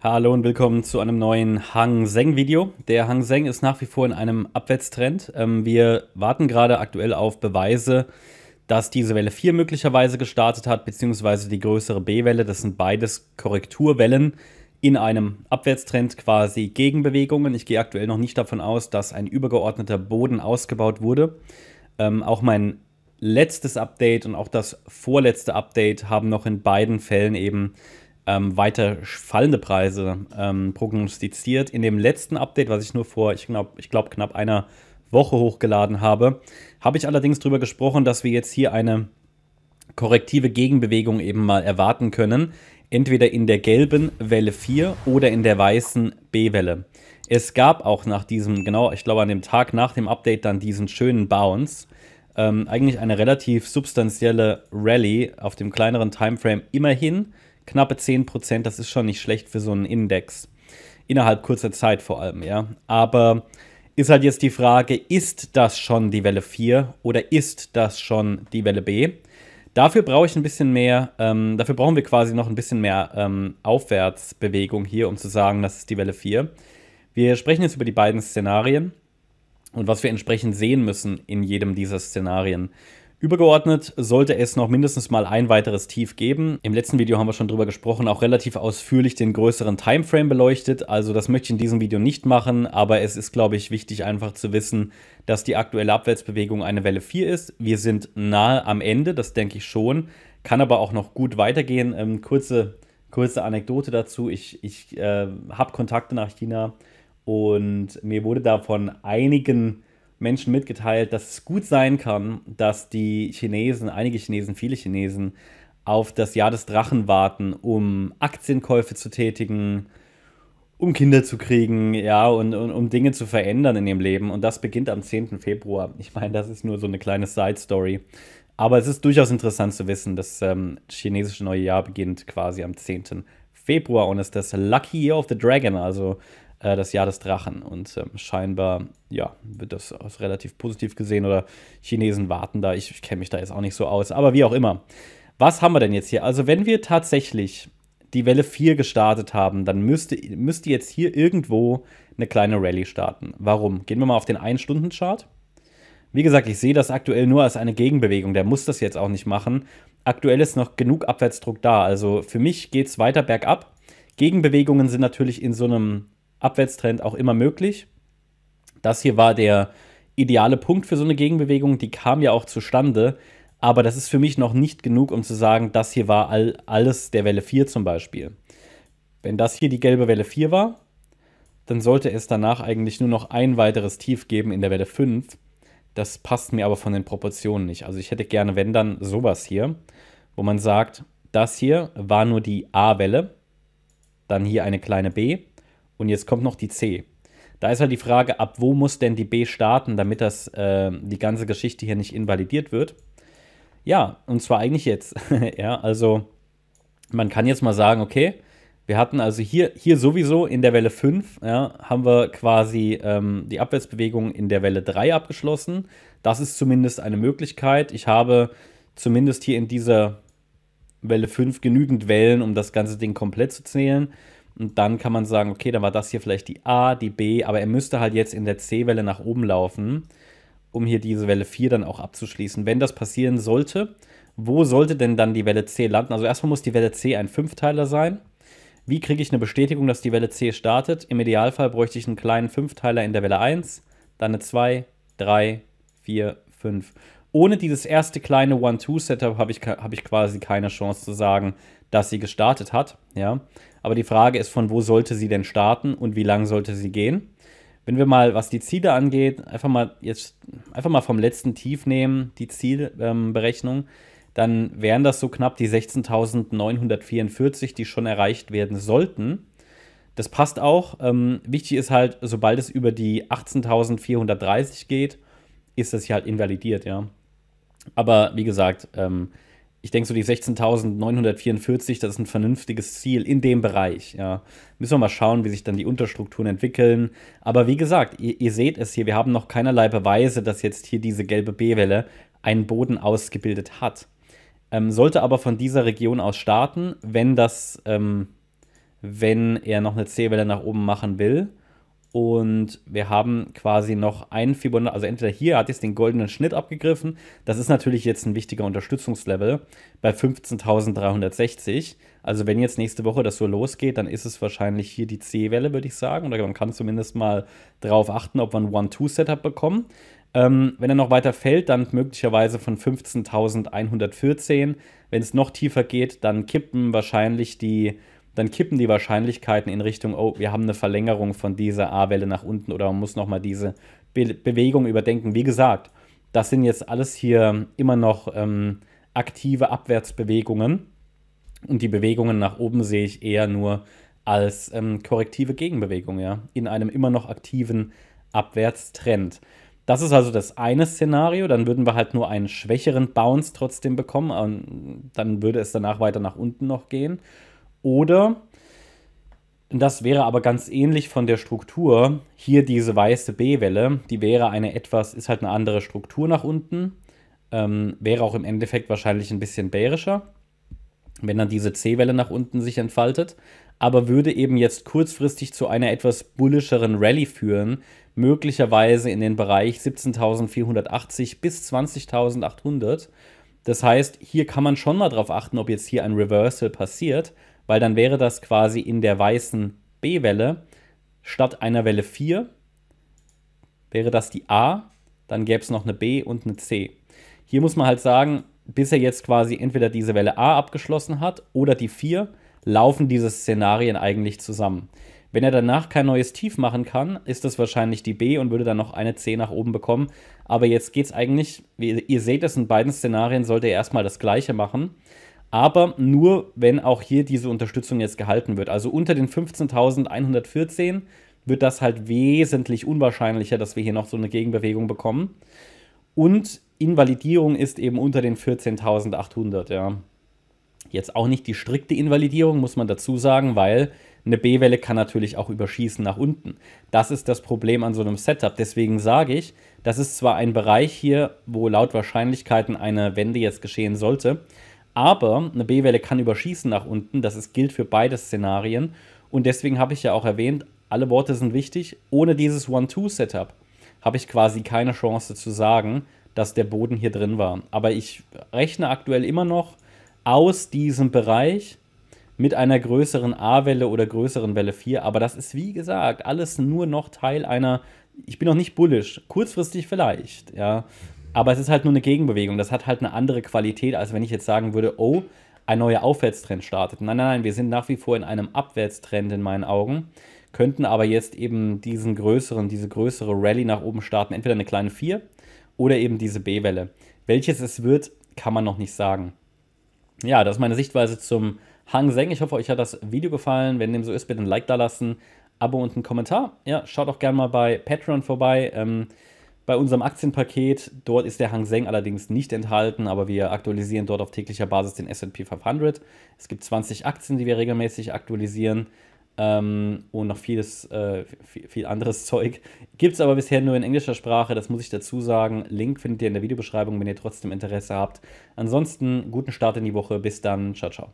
Hallo und willkommen zu einem neuen Hang Seng Video. Der Hang Seng ist nach wie vor in einem Abwärtstrend. Ähm, wir warten gerade aktuell auf Beweise, dass diese Welle 4 möglicherweise gestartet hat, beziehungsweise die größere B-Welle. Das sind beides Korrekturwellen in einem Abwärtstrend quasi Gegenbewegungen. Ich gehe aktuell noch nicht davon aus, dass ein übergeordneter Boden ausgebaut wurde. Ähm, auch mein letztes Update und auch das vorletzte Update haben noch in beiden Fällen eben ähm, weiter fallende Preise ähm, prognostiziert. In dem letzten Update, was ich nur vor, ich glaube, ich glaub, knapp einer Woche hochgeladen habe, habe ich allerdings darüber gesprochen, dass wir jetzt hier eine korrektive Gegenbewegung eben mal erwarten können. Entweder in der gelben Welle 4 oder in der weißen B-Welle. Es gab auch nach diesem, genau, ich glaube an dem Tag nach dem Update dann diesen schönen Bounce. Ähm, eigentlich eine relativ substanzielle Rallye auf dem kleineren Timeframe immerhin knappe 10 das ist schon nicht schlecht für so einen Index. Innerhalb kurzer Zeit vor allem, ja. Aber ist halt jetzt die Frage, ist das schon die Welle 4 oder ist das schon die Welle B? Dafür brauche ich ein bisschen mehr, ähm, dafür brauchen wir quasi noch ein bisschen mehr ähm, Aufwärtsbewegung hier, um zu sagen, das ist die Welle 4. Wir sprechen jetzt über die beiden Szenarien und was wir entsprechend sehen müssen in jedem dieser Szenarien. Übergeordnet sollte es noch mindestens mal ein weiteres Tief geben. Im letzten Video haben wir schon drüber gesprochen, auch relativ ausführlich den größeren Timeframe beleuchtet. Also das möchte ich in diesem Video nicht machen, aber es ist, glaube ich, wichtig einfach zu wissen, dass die aktuelle Abwärtsbewegung eine Welle 4 ist. Wir sind nahe am Ende, das denke ich schon. Kann aber auch noch gut weitergehen. Ähm, kurze, kurze Anekdote dazu. Ich, ich äh, habe Kontakte nach China und mir wurde da von einigen Menschen mitgeteilt, dass es gut sein kann, dass die Chinesen, einige Chinesen, viele Chinesen, auf das Jahr des Drachen warten, um Aktienkäufe zu tätigen, um Kinder zu kriegen, ja, und, und um Dinge zu verändern in ihrem Leben. Und das beginnt am 10. Februar. Ich meine, das ist nur so eine kleine Side-Story. Aber es ist durchaus interessant zu wissen, dass ähm, das ähm, chinesische neue Jahr beginnt quasi am 10. Februar und ist das Lucky Year of the Dragon, also äh, das Jahr des Drachen. Und ähm, scheinbar, ja, wird das als relativ positiv gesehen oder Chinesen warten da. Ich, ich kenne mich da jetzt auch nicht so aus, aber wie auch immer. Was haben wir denn jetzt hier? Also, wenn wir tatsächlich die Welle 4 gestartet haben, dann müsste, müsste jetzt hier irgendwo eine kleine Rallye starten. Warum? Gehen wir mal auf den 1-Stunden-Chart. Wie gesagt, ich sehe das aktuell nur als eine Gegenbewegung. Der muss das jetzt auch nicht machen. Aktuell ist noch genug Abwärtsdruck da. Also für mich geht es weiter bergab. Gegenbewegungen sind natürlich in so einem Abwärtstrend auch immer möglich. Das hier war der ideale Punkt für so eine Gegenbewegung, die kam ja auch zustande, aber das ist für mich noch nicht genug, um zu sagen, das hier war all, alles der Welle 4 zum Beispiel. Wenn das hier die gelbe Welle 4 war, dann sollte es danach eigentlich nur noch ein weiteres Tief geben in der Welle 5. Das passt mir aber von den Proportionen nicht. Also ich hätte gerne, wenn dann, sowas hier, wo man sagt, das hier war nur die A-Welle, dann hier eine kleine B und jetzt kommt noch die C. Da ist halt die Frage, ab wo muss denn die B starten, damit das, äh, die ganze Geschichte hier nicht invalidiert wird. Ja, und zwar eigentlich jetzt. ja, also man kann jetzt mal sagen, okay, wir hatten also hier, hier sowieso in der Welle 5, ja, haben wir quasi ähm, die Abwärtsbewegung in der Welle 3 abgeschlossen. Das ist zumindest eine Möglichkeit. Ich habe zumindest hier in dieser Welle 5 genügend Wellen, um das ganze Ding komplett zu zählen. Und dann kann man sagen, okay, dann war das hier vielleicht die A, die B, aber er müsste halt jetzt in der C-Welle nach oben laufen, um hier diese Welle 4 dann auch abzuschließen. Wenn das passieren sollte, wo sollte denn dann die Welle C landen? Also erstmal muss die Welle C ein Fünfteiler sein. Wie kriege ich eine Bestätigung, dass die Welle C startet? Im Idealfall bräuchte ich einen kleinen Fünfteiler in der Welle 1, dann eine 2, 3, 4, 5. Ohne dieses erste kleine One-Two-Setup habe ich, hab ich quasi keine Chance zu sagen, dass sie gestartet hat. Ja? Aber die Frage ist, von wo sollte sie denn starten und wie lang sollte sie gehen? Wenn wir mal, was die Ziele angeht, einfach mal jetzt einfach mal vom letzten Tief nehmen, die Zielberechnung, ähm, dann wären das so knapp die 16.944, die schon erreicht werden sollten. Das passt auch. Ähm, wichtig ist halt, sobald es über die 18.430 geht, ist das hier halt invalidiert, ja. Aber wie gesagt, ähm, ich denke so die 16.944, das ist ein vernünftiges Ziel in dem Bereich. Ja. Müssen wir mal schauen, wie sich dann die Unterstrukturen entwickeln. Aber wie gesagt, ihr, ihr seht es hier, wir haben noch keinerlei Beweise, dass jetzt hier diese gelbe B-Welle einen Boden ausgebildet hat. Ähm, sollte aber von dieser Region aus starten, wenn das, ähm, wenn er noch eine C-Welle nach oben machen will. Und wir haben quasi noch einen Fibonacci, also entweder hier hat jetzt den goldenen Schnitt abgegriffen, das ist natürlich jetzt ein wichtiger Unterstützungslevel bei 15.360. Also wenn jetzt nächste Woche das so losgeht, dann ist es wahrscheinlich hier die C-Welle, würde ich sagen. Oder man kann zumindest mal darauf achten, ob wir ein One-Two-Setup bekommen. Ähm, wenn er noch weiter fällt, dann möglicherweise von 15.114. Wenn es noch tiefer geht, dann kippen wahrscheinlich die dann kippen die Wahrscheinlichkeiten in Richtung, oh, wir haben eine Verlängerung von dieser A-Welle nach unten oder man muss nochmal diese Be Bewegung überdenken. Wie gesagt, das sind jetzt alles hier immer noch ähm, aktive Abwärtsbewegungen und die Bewegungen nach oben sehe ich eher nur als ähm, korrektive Gegenbewegung, ja, in einem immer noch aktiven Abwärtstrend. Das ist also das eine Szenario. Dann würden wir halt nur einen schwächeren Bounce trotzdem bekommen. Und dann würde es danach weiter nach unten noch gehen. Oder, das wäre aber ganz ähnlich von der Struktur, hier diese weiße B-Welle, die wäre eine etwas, ist halt eine andere Struktur nach unten, ähm, wäre auch im Endeffekt wahrscheinlich ein bisschen bärischer, wenn dann diese C-Welle nach unten sich entfaltet, aber würde eben jetzt kurzfristig zu einer etwas bullischeren Rallye führen, möglicherweise in den Bereich 17.480 bis 20.800. Das heißt, hier kann man schon mal drauf achten, ob jetzt hier ein Reversal passiert, weil dann wäre das quasi in der weißen B-Welle statt einer Welle 4 wäre das die A, dann gäbe es noch eine B und eine C. Hier muss man halt sagen, bis er jetzt quasi entweder diese Welle A abgeschlossen hat oder die 4, laufen diese Szenarien eigentlich zusammen. Wenn er danach kein neues Tief machen kann, ist das wahrscheinlich die B und würde dann noch eine C nach oben bekommen. Aber jetzt geht es eigentlich, wie ihr seht es in beiden Szenarien, sollte er erstmal das gleiche machen aber nur, wenn auch hier diese Unterstützung jetzt gehalten wird. Also unter den 15.114 wird das halt wesentlich unwahrscheinlicher, dass wir hier noch so eine Gegenbewegung bekommen. Und Invalidierung ist eben unter den 14.800, ja. Jetzt auch nicht die strikte Invalidierung, muss man dazu sagen, weil eine B-Welle kann natürlich auch überschießen nach unten. Das ist das Problem an so einem Setup. Deswegen sage ich, das ist zwar ein Bereich hier, wo laut Wahrscheinlichkeiten eine Wende jetzt geschehen sollte, aber eine B-Welle kann überschießen nach unten. Das ist, gilt für beide Szenarien. Und deswegen habe ich ja auch erwähnt, alle Worte sind wichtig. Ohne dieses One-Two-Setup habe ich quasi keine Chance zu sagen, dass der Boden hier drin war. Aber ich rechne aktuell immer noch aus diesem Bereich mit einer größeren A-Welle oder größeren Welle 4. Aber das ist, wie gesagt, alles nur noch Teil einer. Ich bin noch nicht bullisch. Kurzfristig vielleicht, ja. Aber es ist halt nur eine Gegenbewegung. Das hat halt eine andere Qualität, als wenn ich jetzt sagen würde, oh, ein neuer Aufwärtstrend startet. Nein, nein, nein, wir sind nach wie vor in einem Abwärtstrend in meinen Augen, könnten aber jetzt eben diesen größeren, diese größere Rallye nach oben starten, entweder eine kleine 4 oder eben diese B-Welle. Welches es wird, kann man noch nicht sagen. Ja, das ist meine Sichtweise zum Hang Seng. Ich hoffe, euch hat das Video gefallen. Wenn dem so ist, bitte ein Like da lassen, Abo und einen Kommentar. Ja, schaut auch gerne mal bei Patreon vorbei. Ähm, bei unserem Aktienpaket. Dort ist der Hang Seng allerdings nicht enthalten, aber wir aktualisieren dort auf täglicher Basis den S&P 500. Es gibt 20 Aktien, die wir regelmäßig aktualisieren ähm, und noch vieles, äh, viel, viel, anderes Zeug. Gibt es aber bisher nur in englischer Sprache, das muss ich dazu sagen. Link findet ihr in der Videobeschreibung, wenn ihr trotzdem Interesse habt. Ansonsten guten Start in die Woche. Bis dann. Ciao, ciao.